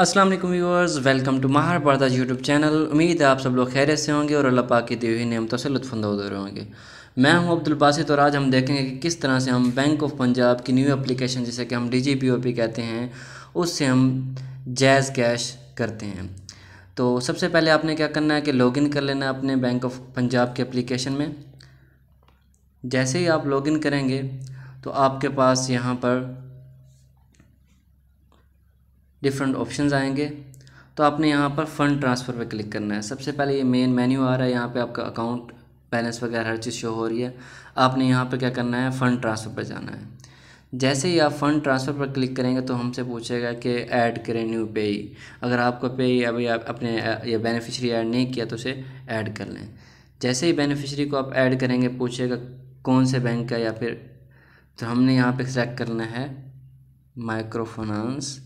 अस्सलाम वालेकुम viewers welcome to माहर पर्दा यूट्यूब चैनल उम्मीद है आप सब लोग खैर से होंगे और अल्लाह पाक की दी हुई नियमतों से लुत्फानंद हो रहे होंगे मैं हूं अब्दुल बासित और आज हम देखेंगे कि किस तरह से हम बैंक ऑफ पंजाब की न्यू एप्लीकेशन जिसे कि हम D G P O P कहते हैं उससे हम जैज़ कैश करते हैं तो सबसे पहले आपने क्या करना है कि लॉगिन कर लेना अपने बैंक ऑफ पंजाब के एप्लीकेशन में जैसे ही आप लॉगिन करेंगे तो आपके पास यहाँ पर डिफरेंट ऑप्शन आएंगे तो आपने यहाँ पर फ़ंड ट्रांसफ़र पर क्लिक करना है सबसे पहले ये मेन मेन्यू आ रहा है यहाँ पे आपका अकाउंट बैलेंस वगैरह हर चीज़ शो हो रही है आपने यहाँ पर क्या करना है फ़ंड ट्रांसफ़र पर जाना है जैसे ही आप फ़ंड ट्रांसफ़र पर क्लिक करेंगे तो हमसे पूछेगा कि ऐड करें न्यू पे अगर आपका पे अभी आप अपने या बेनिफिशरी ऐड नहीं किया तो उसे ऐड कर लें जैसे ही बेनिफिशरी को आप ऐड करेंगे पूछेगा कौन से बैंक का या फिर तो हमने यहाँ पे सेलेक्ट करना है माइक्रो फाइनेंस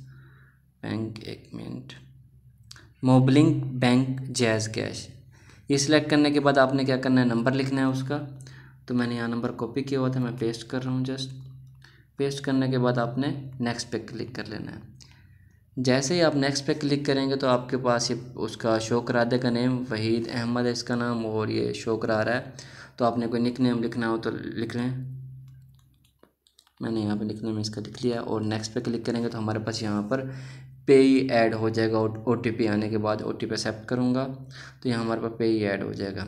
बैंक एक minute Mobilink bank jazz cash ये सिलेक्ट करने के बाद आपने क्या करना है नंबर लिखना है उसका तो मैंने यहाँ नंबर कॉपी किया हुआ था मैं पेस्ट कर रहा हूँ जस्ट पेस्ट करने के बाद आपने नेक्स्ट पे क्लिक कर लेना है जैसे ही आप नेक्स्ट पे क्लिक करेंगे तो आपके पास ये उसका शोक राधे का नेम वहीद अहमद है इसका नाम और ये शोक रहा है तो आपने कोई निक नेम लिखना हो तो लिख लें मैंने यहाँ पे निक नेम इसका लिख लिया और नेक्स्ट पे क्लिक करेंगे तो हमारे पास यहाँ पर पे ही ऐड हो जाएगा ओ टी आने के बाद ओ टी एक्सेप्ट करूँगा तो यहाँ हमारे पास पे ही ऐड हो जाएगा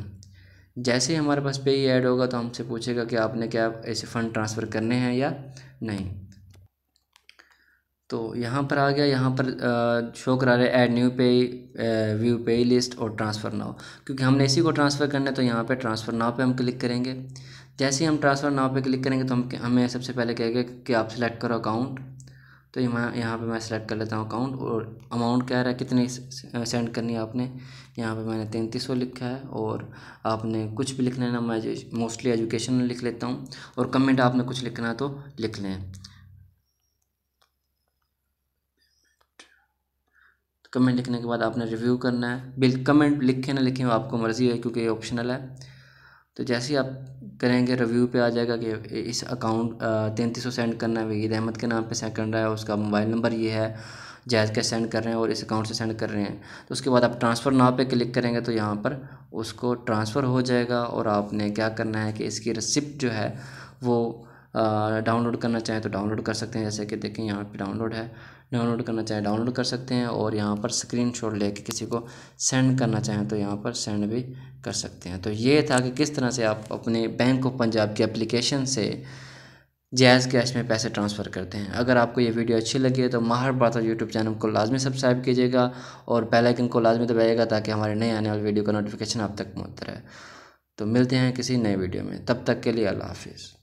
जैसे ही हमारे पास पे ही ऐड होगा तो हमसे पूछेगा कि आपने क्या ऐसे फ़ंड ट्रांसफ़र करने हैं या नहीं तो यहाँ पर आ गया यहाँ पर शो करा रहे add new payee view payee list और ट्रांसफ़र नाव क्योंकि हमने इसी को ट्रांसफ़र करना है तो यहाँ पर ट्रांसफ़र नाव पर हम क्लिक करेंगे जैसे ही हम ट्रांसफ़र नाव पर क्लिक करेंगे तो हम हमें सबसे पहले कहेगा कि आप सिलेक्ट करो अकाउंट तो मैं यहाँ पे मैं सेलेक्ट कर लेता हूँ अकाउंट और अमाउंट क्या रहा है कितनी सेंड करनी है आपने यहाँ पे मैंने तैंतीस सौ लिखा है और आपने कुछ भी लिखना है ना मैं मोस्टली एजुकेशन लिख लेता हूँ और कमेंट आपने कुछ लिखना है तो लिख लें कमेंट लिखने के बाद आपने रिव्यू करना है बिल कमेंट लिखे ना लिखे आपको मर्ज़ी है क्योंकि ये ऑप्शनल है तो जैसे ही आप करेंगे रिव्यू पे आ जाएगा कि इस अकाउंट तैंतीस सौ सेंड करना है वहीद अहमद के नाम पे सेंड करना है उसका मोबाइल नंबर ये है जायज़ के सेंड कर रहे हैं और इस अकाउंट से सेंड कर रहे हैं तो उसके बाद आप ट्रांसफ़र नाव पे क्लिक करेंगे तो यहाँ पर उसको ट्रांसफ़र हो जाएगा और आपने क्या करना है कि इसकी रिसिप्ट जो है वो डाउनलोड करना चाहें तो डाउनलोड कर सकते हैं जैसे कि देखें यहाँ पे डाउनलोड है डाउनलोड करना चाहें डाउनलोड कर सकते हैं और यहाँ पर स्क्रीनशॉट लेके किसी को सेंड करना चाहें तो यहाँ पर सेंड भी कर सकते हैं तो ये था कि किस तरह से आप अपने बैंक ऑफ पंजाब की एप्लीकेशन से जैज़ कैश में पैसे ट्रांसफ़र करते हैं अगर आपको ये वीडियो अच्छी लगी है तो माहर और यूट्यूब चैनल को लाजमी सब्सक्राइब कीजिएगा और बेल आइकन को लाजमी दबाइएगा ताकि हमारे नए आने वाले वीडियो का नोटिफिकेशन आप तक पहुँचता रहे तो मिलते हैं किसी नए वीडियो में तब तक के लिए अल्लाह हाफिज़